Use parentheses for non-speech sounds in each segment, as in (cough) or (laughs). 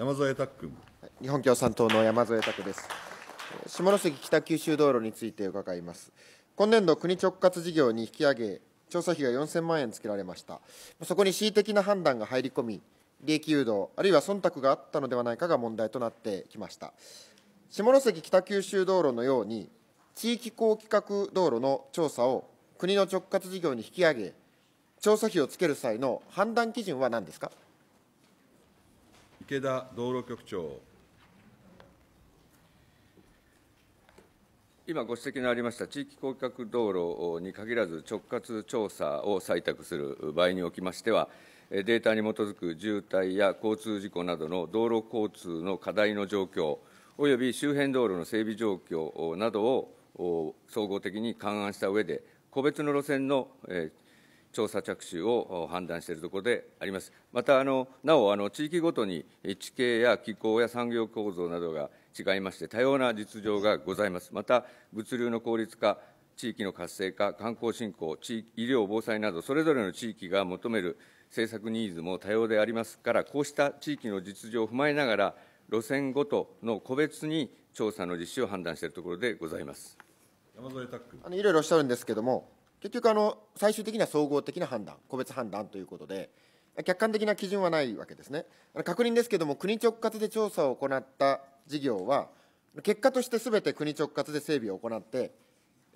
山添拓君。日本共産党の山添拓です。下関北九州道路について伺います。今年度国直轄事業に引き上げ、調査費が4000万円つけられました。そこに恣意的な判断が入り込み、利益誘導、あるいは忖度があったのではないかが問題となってきました。下関北九州道路のように、地域公規格道路の調査を国の直轄事業に引き上げ、調査費をつける際の判断基準は何ですか。池田道路局長。今ご指摘のありました地域公共道路に限らず直轄調査を採択する場合におきましては、データに基づく渋滞や交通事故などの道路交通の課題の状況、および周辺道路の整備状況などを総合的に勘案した上で、個別の路線の調査着手を判断しているところであります。また、あのなおあの、地域ごとに地形や気候や産業構造などが違いまして、多様な実情がございます。また、物流の効率化、地域の活性化、観光振興、地医療・防災など、それぞれの地域が求める政策ニーズも多様でありますから、こうした地域の実情を踏まえながら、路線ごとの個別に調査の実施を判断しているところでございます。山添拓君あのいろいろおっしゃるんですけれども、結局あの最終的には総合的な判断個別判断ということで客観的な基準はないわけですね確認ですけども国直轄で調査を行った事業は結果としてすべて国直轄で整備を行って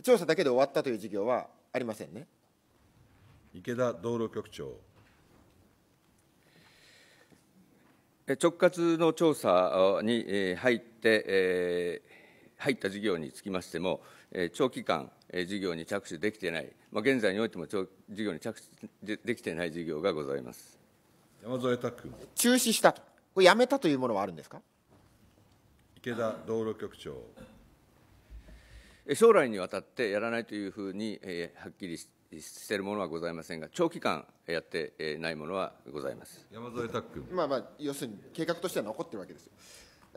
調査だけで終わったという事業はありませんね池田道路局長直轄の調査に入って、えー入った事業につきましても、長期間、事業に着手できていない、まあ、現在においても事業に着手できていない事業がございます山添拓君。中止したと、これ、やめたというものはあるんですか池田道路局長。将来にわたってやらないというふうに、えはっきりしているものはございませんが、長期間やってないものはございます山添拓君。まあまあ、要するに計画としては残ってるわけですよ。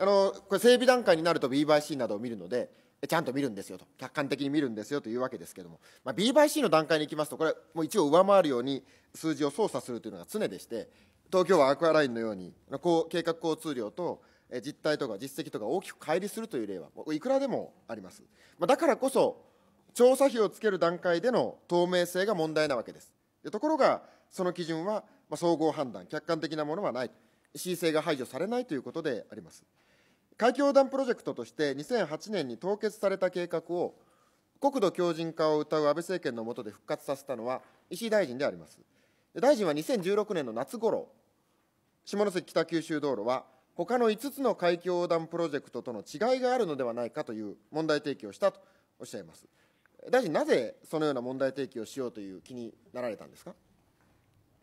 あのこれ整備段階になると B/C などを見るのでちゃんと見るんですよと客観的に見るんですよというわけですけども、まあ、B/C の段階に行きますとこれもう一応上回るように数字を操作するというのが常でして東京はアクアラインのようにこう計画交通量と実態とか実績とか大きく乖離するという例はいくらでもあります、まあ、だからこそ調査費をつける段階での透明性が問題なわけですところがその基準は総合判断客観的なものはない申請が排除されないということであります海峡横断プロジェクトとして2008年に凍結された計画を国土強靭化を謳う安倍政権の下で復活させたのは石井大臣であります。大臣は2016年の夏ごろ、下関北九州道路は、他の5つの海峡横断プロジェクトとの違いがあるのではないかという問題提起をしたとおっしゃいます。大臣、なぜそのような問題提起をしようという気になられたんですか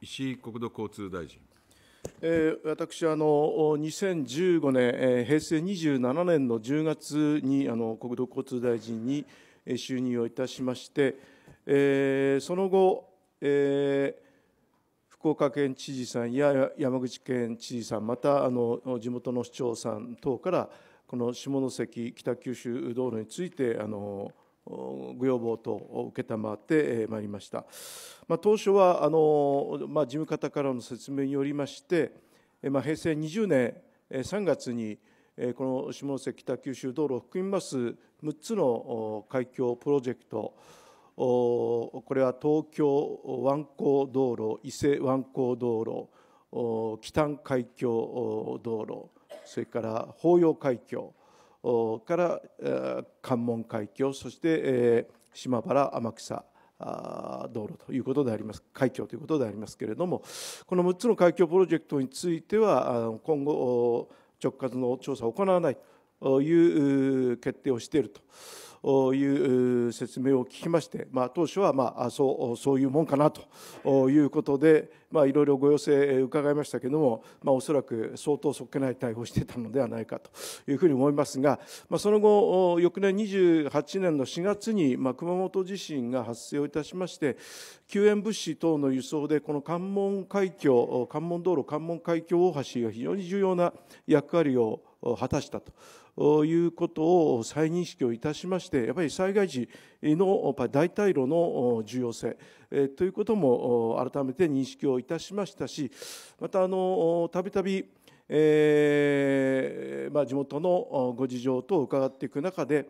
石井国土交通大臣。えー、私あの2015年、え平成27年の10月にあの国土交通大臣に就任をいたしまして、えその後、え福岡県知事さんや山口県知事さんまたあの地元の市長さん等からこの下関北九州道路についてあのご要望等を承ってまいりました、まあ、当初はあの、まあ、事務方からの説明によりまして、まあ、平成20年3月にこの下関北九州道路を含みます6つの海峡プロジェクトこれは東京湾港道路伊勢湾港道路北海峡道路それから豊洋海峡から関門海峡そして島原天草道路ということであります海峡ということでありますけれどもこの6つの海峡プロジェクトについては今後直轄の調査を行わないという決定をしていると。いう説明を聞きまして、まあ、当初はまあそうそういうもんかなということで、まあ、いろいろご要請伺いましたけれども、まあ、おそらく相当そっけない対応してたのではないかというふうに思いますが、まあ、その後翌年28年の4月に、まあ、熊本地震が発生をいたしまして救援物資等の輸送でこの関門海峡関門道路関門海峡大橋が非常に重要な役割を果たしたということを再認識をいたしましてやっぱり災害時の代替路の重要性ということも改めて認識をいたしましたしまたたびたびまあ、地元のご事情等を伺っていく中で、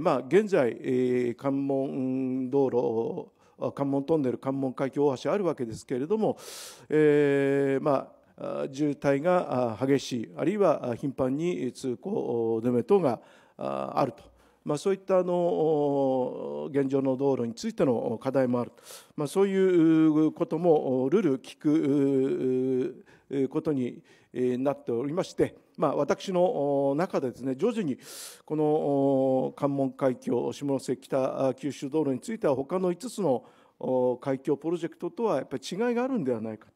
まあ、現在、関門道路関門トンネル関門海峡大橋あるわけですけれども、えーまあ、渋滞が激しいあるいは頻繁に通行止め等があると、まあ、そういったあの現状の道路についての課題もある、まあ、そういうこともルール聞くことになっておりまして、まあ、私の中でですね徐々にこの関門海峡下関北九州道路については他の5つの海峡プロジェクトとはやっぱり違いがあるんではないか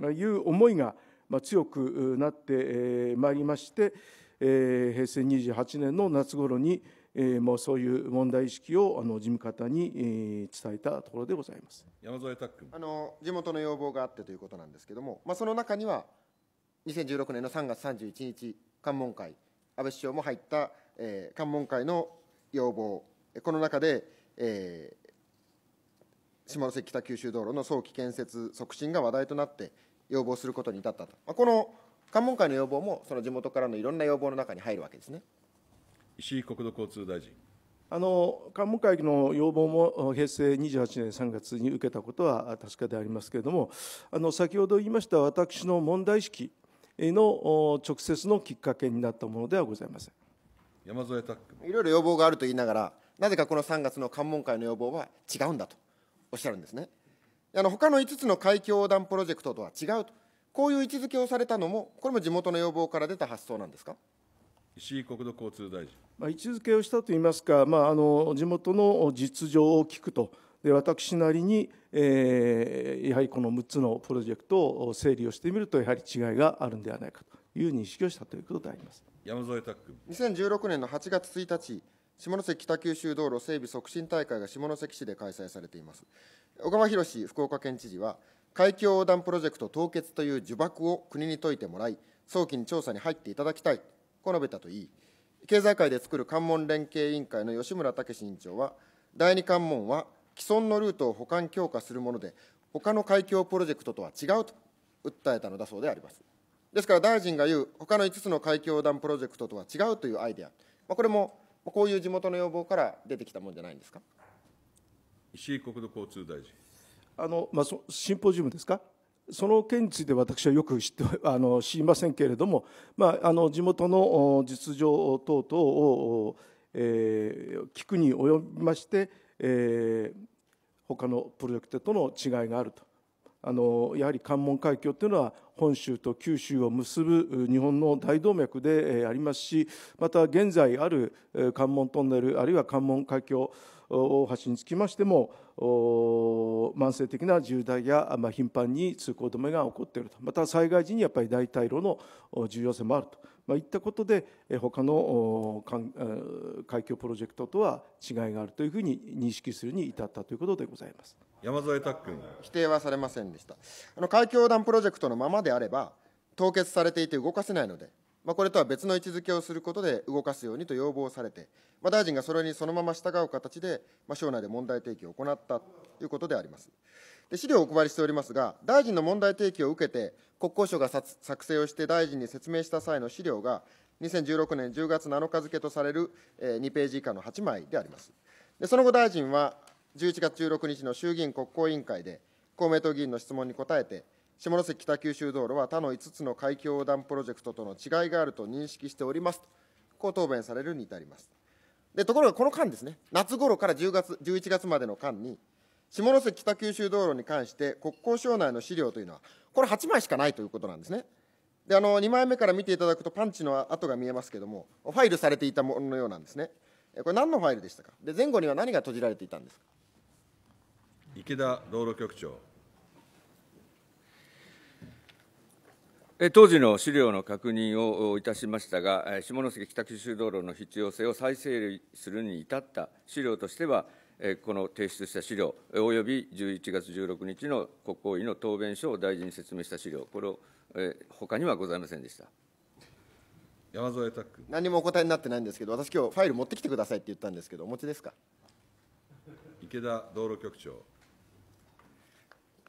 という思いが強くなってまいりまして、平成28年の夏頃に、もうそういう問題意識をあの事務方に伝えたところでございます山添拓君あの地元の要望があってということなんですけれども、まあ、その中には2016年の3月31日関門会安倍首相も入った、えー、関門会の要望この中で、えー、下関北九州道路の早期建設促進が話題となって要望することに至ったと、まあ、この関門会の要望もその地元からのいろんな要望の中に入るわけですね石井国土交通大臣あの関門会の要望も平成28年3月に受けたことは確かでありますけれどもあの先ほど言いました私の問題意識の直接のきっかけになったものではございません山添拓君いろいろ要望があると言いながらなぜかこの3月の関門会の要望は違うんだとおっしゃるんですねあの他の5つの海峡横断プロジェクトとは違うと、こういう位置づけをされたのも、これも地元の要望から出た発想なんですか。石井国土交通大臣、まあ、位置づけをしたといいますか、まあ、あの地元の実情を聞くと、で私なりに、えー、やはりこの6つのプロジェクトを整理をしてみると、やはり違いがあるんではないかという認識をしたということであります山添拓君。2016年の8月1日下関北九州道路整備促進大会が下関市で開催されています。小川博福岡県知事は、海峡横断プロジェクト凍結という呪縛を国に解いてもらい、早期に調査に入っていただきたい、こ述べたといい、経済界で作る関門連携委員会の吉村武委員長は、第二関門は既存のルートを補完強化するもので、他の海峡プロジェクトとは違うと訴えたのだそうであります。ですから大臣が言う、他の5つの海峡横断プロジェクトとは違うというアイデア、まあ、これもこういう地元の要望から出てきたもんじゃないんですか石井国土交通大臣あの、まあ、そシンポジウムですかその件について私はよく知って (laughs) あの知りませんけれども、まあ、あの地元の実情等々を、えー、聞くに及びまして、えー、他のプロジェクトとの違いがあるとあのやはり関門海峡というのは本州と九州を結ぶ日本の大動脈でありますしまた現在ある関門トンネルあるいは関門海峡大橋につきましても慢性的な渋滞や、まあ、頻繁に通行止めが起こっているとまた災害時にやっぱり代替路の重要性もあると、まあ、いったことで他の海峡プロジェクトとは違いがあるというふうに認識するに至ったということでございます。山添拓君。否定はされませんでした。あの海峡横断プロジェクトのままであれば、凍結されていて動かせないので、まあ、これとは別の位置づけをすることで動かすようにと要望されて、まあ、大臣がそれにそのまま従う形で、まあ、省内で問題提起を行ったということであります。で資料をお配りしておりますが、大臣の問題提起を受けて、国交省が作成をして大臣に説明した際の資料が、2016年10月7日付とされる、2ページ以下の8枚であります。でその後、大臣は11月16日の衆議院国交委員会で、公明党議員の質問に答えて、下関北九州道路は他の5つの海峡横断プロジェクトとの違いがあると認識しておりますと、こう答弁されるに至ります。でところがこの間ですね、夏頃から10月11月までの間に、下関北九州道路に関して国交省内の資料というのは、これ8枚しかないということなんですね。であの2枚目から見ていただくとパンチの跡が見えますけれども、ファイルされていたもののようなんですね。これ何のファイルでしたかで前後には何が閉じられていたんですか池田道路局長。当時の資料の確認をいたしましたが、下関北九州道路の必要性を再整理するに至った資料としては、この提出した資料、および11月16日の国交委の答弁書を大臣に説明した資料、これをかにはございませんでした山添拓君。何もお答えになってないんですけど、私、今日ファイル持ってきてくださいって言ったんですけど、お持ちですか池田道路局長。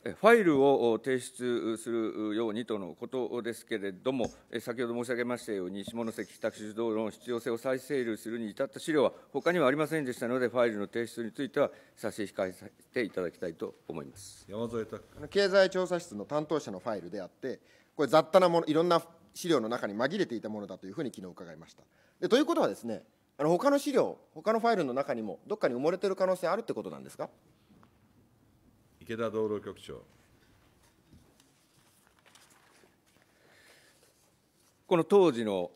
ファイルを提出するようにとのことですけれども、先ほど申し上げましたように、下関北指導の必要性を再整理するに至った資料は、ほかにはありませんでしたので、ファイルの提出については差し控えさせていただきたいと思います山添拓経済調査室の担当者のファイルであって、これ、雑多なもの、いろんな資料の中に紛れていたものだというふうに昨日伺いました。でということはですね、あの他の資料、他のファイルの中にも、どっかに埋もれている可能性あるってことなんですか。池田道路局長。この当時の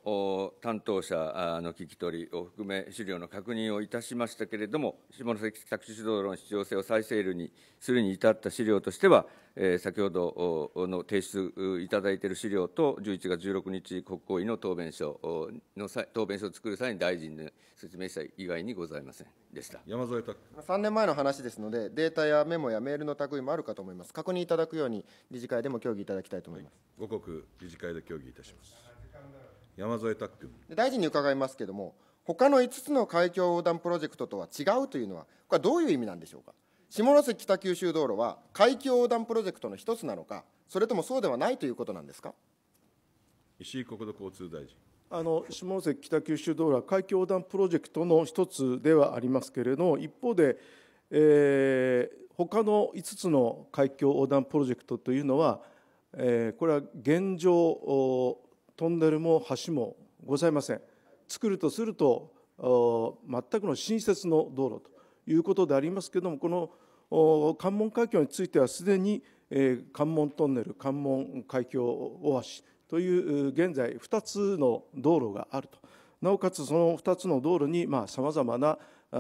担当者の聞き取りを含め、資料の確認をいたしましたけれども、下関宅地道路の必要性を再整理にするに至った資料としては、え先ほどの提出いただいている資料と、11月16日国交委の答弁書の際、答弁書を作る際に大臣に説明した以外にございませんでした山添拓3年前の話ですので、データやメモやメールの類もあるかと思います、確認いただくように、理事会でも協議いただきたいと思います。はい、五国理事会で協議いたします山添拓君大臣に伺いますけれども、他の5つの海峡横断プロジェクトとは違うというのは、これはどういう意味なんでしょうか。下関北九州道路は海峡横断プロジェクトの一つなのか、それともそうではないということなんですか。石井国土交通大臣。あの下関北九州道路は海峡横断プロジェクトの一つではありますけれども、一方で、えー、他の5つの海峡横断プロジェクトというのは、えー、これは現状、トンネルも橋もございません。作るとすると、全くの新設の道路ということでありますけれども、この関門海峡についてはすでに関門トンネル関門海峡大橋という現在2つの道路があるとなおかつその2つの道路にさまざまな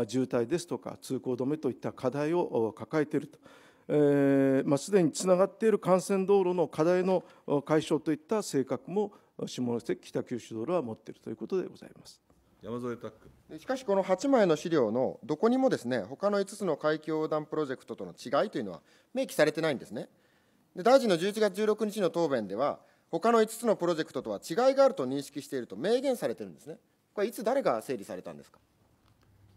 渋滞ですとか通行止めといった課題を抱えていると。えーまあ、すでにつながっている幹線道路の課題の解消といった性格も下関北九州道路は持っているということでございます。山添拓君しかし、この8枚の資料のどこにもですね他の5つの海峡横断プロジェクトとの違いというのは明記されてないんですね。で大臣の11月16日の答弁では、他の5つのプロジェクトとは違いがあると認識していると明言されてるんですね。これ、いつ誰が整理されたんですか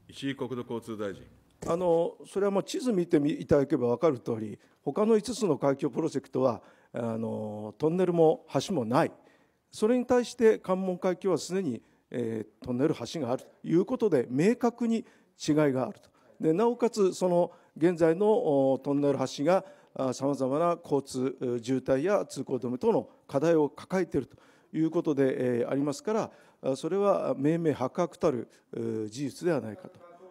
石井国土交通大臣。あのそれはもう地図見ていただけば分かる通り、他の5つの海峡プロジェクトはあのトンネルも橋もない、それに対して関門海峡はすでにえー、トンネル橋があるということで明確に違いがあるとでなおかつその現在のトンネル橋がさまざまな交通渋滞や通行止め等の課題を抱えているということで、えー、ありますからそれは明々白々たる事実ではないか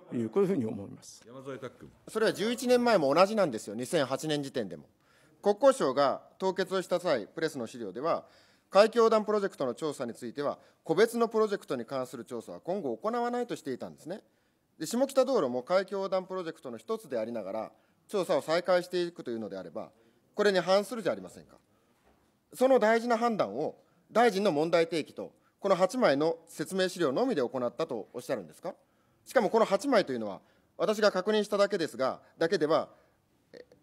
というこういうふうに思います山添拓君それは11年前も同じなんですよ2008年時点でも国交省が凍結をした際プレスの資料では海峡団プロジェクトの調査については、個別のプロジェクトに関する調査は今後行わないとしていたんですね。で下北道路も海峡団プロジェクトの一つでありながら、調査を再開していくというのであれば、これに反するじゃありませんか。その大事な判断を、大臣の問題提起と、この8枚の説明資料のみで行ったとおっしゃるんですか。しかもこの8枚というのは、私が確認しただけですが、だけでは、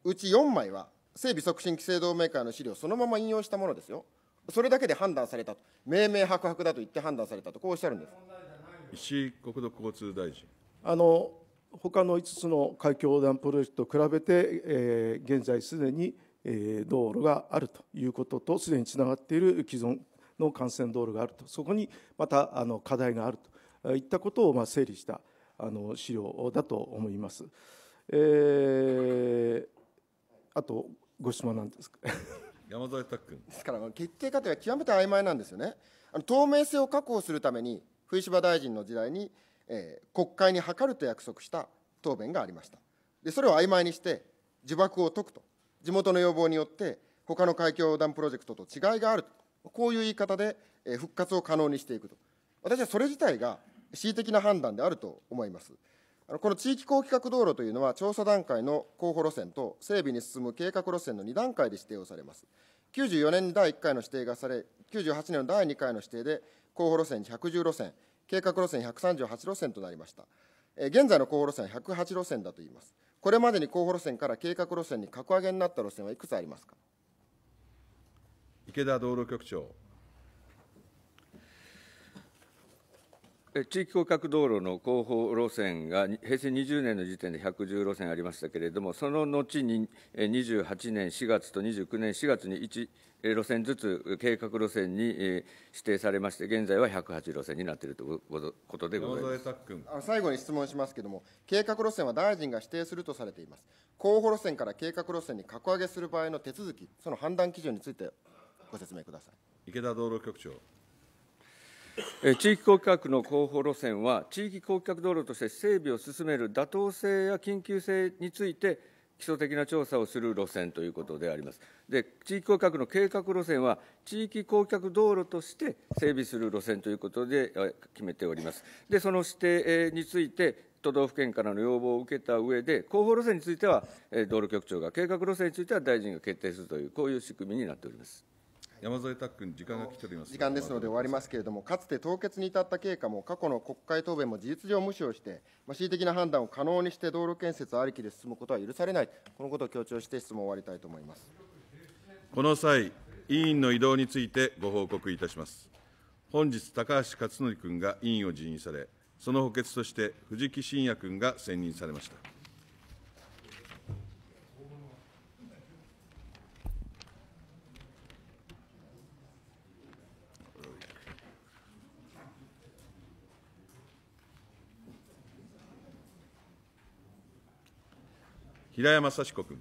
うち4枚は整備促進規制同盟会の資料そのまま引用したものですよ。それだけで判断されたと、明明白々だと言って判断されたと、こうおっしゃるんです。石井国土交通大臣あの他の5つの海峡横断プロジェクトと比べて、えー、現在すでに、えー、道路があるということと、すでにつながっている既存の幹線道路があると、そこにまたあの課題があるといったことを、まあ、整理したあの資料だと思います。えー、あとご質問なんですか。山添拓君ですから、決定過程は極めて曖昧なんですよね。あの透明性を確保するために、冬柴大臣の時代に、えー、国会に諮ると約束した答弁がありました。でそれを曖昧にして、呪縛を解くと、地元の要望によって、他の海峡横断プロジェクトと違いがあると、こういう言い方で、えー、復活を可能にしていくと、私はそれ自体が恣意的な判断であると思います。この地域高規格道路というのは、調査段階の候補路線と整備に進む計画路線の2段階で指定をされます。94年に第1回の指定がされ、98年の第2回の指定で、候補路線110路線、計画路線138路線となりました。現在の候補路線は108路線だといいます。これまでに候補路線から計画路線に格上げになった路線はいくつありますか池田道路局長。地域高架道路の広報路線が平成20年の時点で110路線ありましたけれども、その後に28年4月と29年4月に1路線ずつ計画路線に指定されまして、現在は108路線になっているということでございます最後に質問しますけれども、計画路線は大臣が指定するとされています、広報路線から計画路線に格上げする場合の手続き、その判断基準についてご説明ください。池田道路局長地域公客の広報路線は、地域公客道路として整備を進める妥当性や緊急性について、基礎的な調査をする路線ということであります。で、地域公客の計画路線は、地域公客道路として整備する路線ということで決めております。で、その指定について、都道府県からの要望を受けた上で、広報路線については道路局長が、計画路線については大臣が決定するという、こういう仕組みになっております。山添拓君、時間が来ております時間ですので終わりますけれども、かつて凍結に至った経過も、過去の国会答弁も事実上無視をして、まあ、恣意的な判断を可能にして道路建設ありきで進むことは許されない、このことを強調して質問を終わりたいと思いますこの際、委員の移動についてご報告いたします。本日、高橋克典君が委員を辞任され、その補欠として藤木真也君が選任されました。平山幸子君。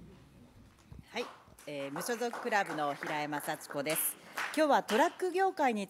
はい、えー、無所属クラブの平山幸子です。今日はトラック業界に